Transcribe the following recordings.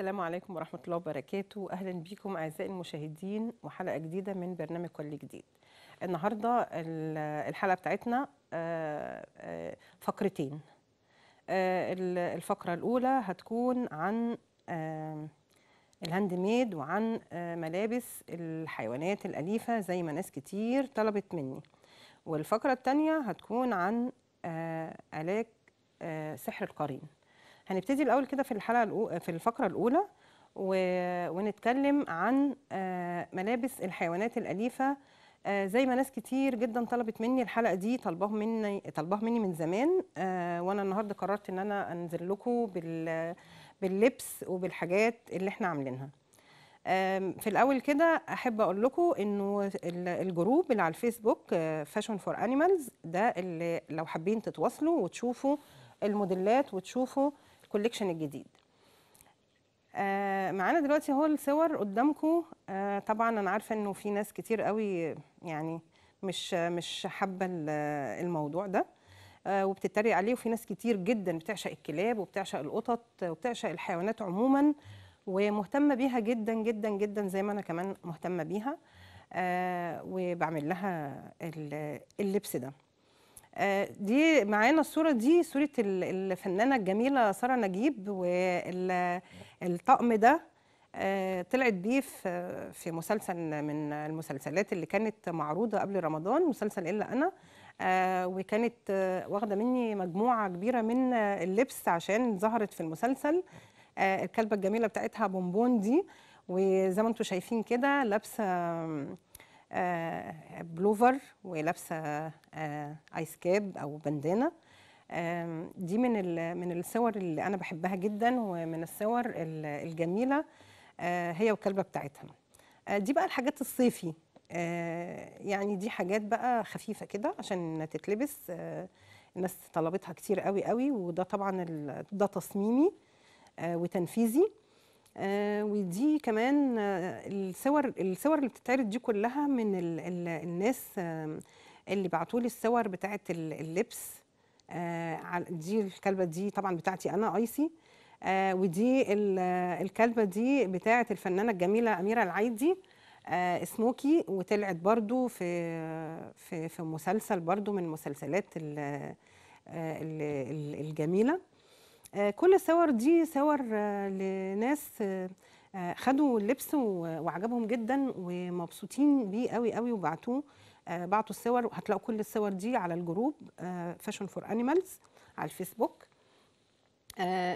السلام عليكم ورحمة الله وبركاته أهلا بكم أعزائي المشاهدين وحلقة جديدة من برنامج كل جديد النهاردة الحلقة بتاعتنا آه، آه، فقرتين آه، الفقرة الأولى هتكون عن الهاند ميد وعن ملابس الحيوانات الأليفة زي ما ناس كتير طلبت مني والفقرة الثانية هتكون عن علاج سحر القرين هنبتدي الاول كده في الحلقه في الفقره الاولى و... ونتكلم عن آه، ملابس الحيوانات الاليفه آه، زي ما ناس كتير جدا طلبت مني الحلقه دي طلبها مني طلبها مني من زمان آه، وانا النهارده قررت ان انا انزل لكم بال... باللبس وبالحاجات اللي احنا عاملينها في الاول كده احب اقول لكم انه الجروب اللي على الفيسبوك فاشون فور انيمالز ده اللي لو حابين تتواصلوا وتشوفوا الموديلات وتشوفوا الكوليكشن الجديد آه، معانا دلوقتي هو الصور قدامكم آه، طبعا انا عارفه انه في ناس كتير قوي يعني مش مش حابه الموضوع ده آه، وبتتريق عليه وفي ناس كتير جدا بتعشق الكلاب وبتعشق القطط وبتعشق الحيوانات عموما ومهتمه بيها جدا جدا جدا زي ما انا كمان مهتمه بيها وبعمل لها اللبس ده دي معانا الصوره دي صوره الفنانه الجميله ساره نجيب والطقم ده آه، طلعت بيه في مسلسل من المسلسلات اللي كانت معروضه قبل رمضان مسلسل الا انا آه، وكانت آه، واخده مني مجموعه كبيره من اللبس عشان ظهرت في المسلسل الكلبه الجميله بتاعتها بونبون دي وزي ما انتم شايفين كده لابسه آه، بلوفر ولابسه ايس آه، كاب او بندانه دي من من الصور اللي انا بحبها جدا ومن الصور الجميله آه، هي والكلبه بتاعتها دي بقى الحاجات الصيفي يعني دي حاجات بقى خفيفه كده عشان تتلبس الناس طلبتها كتير قوي قوي وده طبعا ده تصميمي وتنفيذي آه، ودي كمان آه، الصور الصور اللي بتتعرض دي كلها من الـ الـ الناس اللي بعتوا لي الصور بتاعه اللبس آه، دي الكلبه دي طبعا بتاعتي انا ايسي ودي الكلبه دي بتاعه الفنانه الجميله اميره العيدي سموكي وطلعت برضو في في في مسلسل برضو من المسلسلات الجميله آه، كل الصور دي صور آه، لناس آه، خدوا اللبس وعجبهم جدا ومبسوطين بيه قوي قوي وبعتوه بعتوا الصور وهتلاقوا كل الصور دي على الجروب فاشن فور انيمالز على الفيسبوك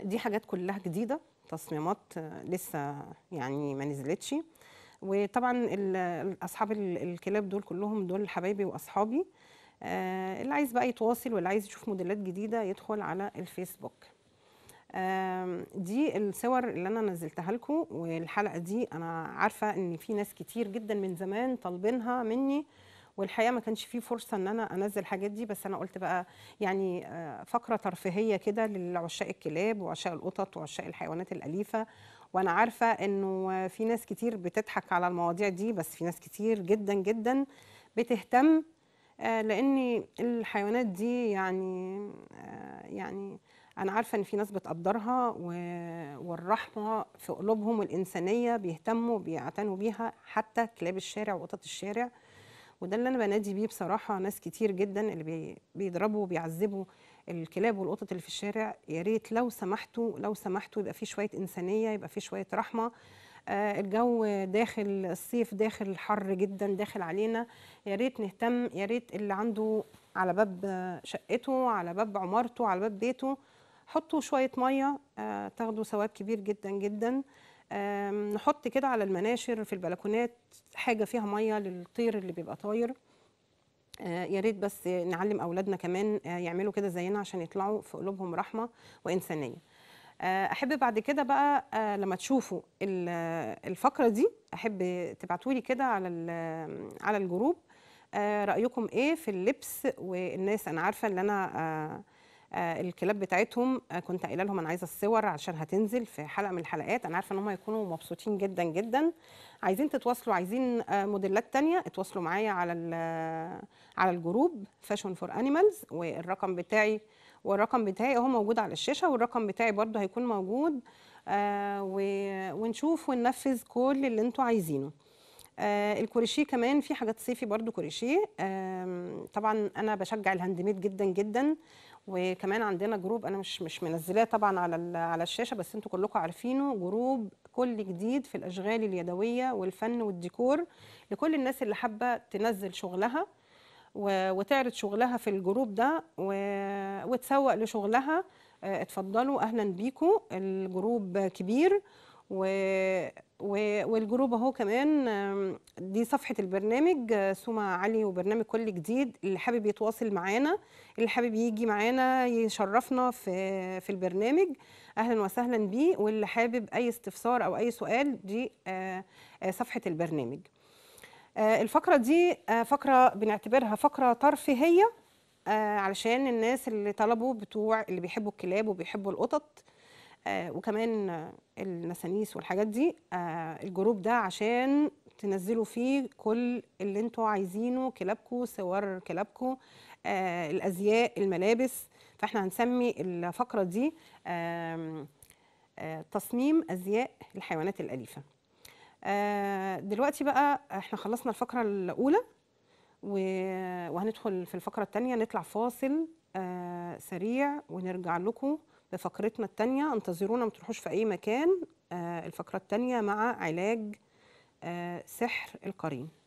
دي حاجات كلها جديده تصميمات لسه يعني ما نزلتش وطبعا اصحاب الكلاب دول كلهم دول حبايبي واصحابي اللي عايز بقى يتواصل واللي عايز يشوف موديلات جديده يدخل على الفيسبوك دي الصور اللي انا نزلتها لكم والحلقه دي انا عارفه ان في ناس كتير جدا من زمان طالبينها مني والحقيقه ما كانش في فرصه ان انا انزل الحاجات دي بس انا قلت بقى يعني آه، فقره ترفيهيه كده لعشاق الكلاب وعشاق القطط وعشاق الحيوانات الاليفه وانا عارفه انه في ناس كتير بتضحك على المواضيع دي بس في ناس كتير جدا جدا بتهتم آه، لان الحيوانات دي يعني آه، يعني انا عارفه ان في ناس بتقدرها و... والرحمه في قلوبهم الانسانيه بيهتموا بيعتنوا بيها حتى كلاب الشارع وقطط الشارع وده اللي انا بنادي بيه بصراحه ناس كتير جدا اللي بي... بيضربوا وبيعذبوا الكلاب والقطط اللي في الشارع يا ريت لو سمحتوا لو سمحتوا يبقى في شويه انسانيه يبقى في شويه رحمه آه الجو داخل الصيف داخل حر جدا داخل علينا يا ريت نهتم يا ريت اللي عنده على باب شقته على باب عمارته على باب بيته حطوا شويه ميه آه، تاخدوا ثواب كبير جدا جدا نحط كده على المناشر في البلكونات حاجه فيها ميه للطير اللي بيبقى طاير آه، يا ريت بس نعلم اولادنا كمان آه، يعملوا كده زينا عشان يطلعوا في قلوبهم رحمه وانسانيه احب بعد كده بقى لما تشوفوا الفقره دي احب تبعتولي كده على على الجروب رايكم ايه في اللبس والناس انا عارفه ان انا آه، الكلاب بتاعتهم آه، كنت قايله لهم انا عايزه الصور عشان هتنزل في حلقه من الحلقات انا عارفه ان هم هيكونوا مبسوطين جدا جدا عايزين تتواصلوا عايزين آه، موديلات تانية اتواصلوا معايا على على الجروب فاشن فور انيمالز والرقم بتاعي والرقم بتاعي اهو موجود على الشاشه والرقم بتاعي برده هيكون موجود ونشوف وننفذ كل اللي انتوا عايزينه آه الكوريشيه كمان في حاجات صيفي برضو كوريشيه آه طبعا انا بشجع الهاند ميد جدا جدا وكمان عندنا جروب انا مش مش منزلاه طبعا على على الشاشه بس انتوا كلكم عارفينه جروب كل جديد في الاشغال اليدويه والفن والديكور لكل الناس اللي حابه تنزل شغلها وتعرض شغلها في الجروب ده وتسوق لشغلها آه، اتفضلوا اهلا بيكم الجروب كبير و والجروب اهو كمان دي صفحه البرنامج آه، سمع علي وبرنامج كل جديد اللي حابب يتواصل معانا اللي حابب يجي معانا يشرفنا في في البرنامج اهلا وسهلا بيه واللي حابب اي استفسار او اي سؤال دي آه، آه، صفحه البرنامج الفقره دي فقره بنعتبرها فقره ترفيهيه علشان الناس اللي طلبوا بتوع اللي بيحبوا الكلاب وبيحبوا القطط آه، وكمان النسانيس والحاجات دي آه، الجروب ده عشان تنزلوا فيه كل اللي انتوا عايزينه كلابكو صور كلابكو آه، الازياء الملابس فاحنا هنسمي الفقره دي تصميم ازياء الحيوانات الاليفه دلوقتي بقى احنا خلصنا الفقره الاولى وهندخل في الفقره الثانيه نطلع فاصل سريع ونرجع لكم لفقرتنا الثانيه انتظرونا ما تروحوش في اي مكان آه، الفقره الثانيه مع علاج آه، سحر القرين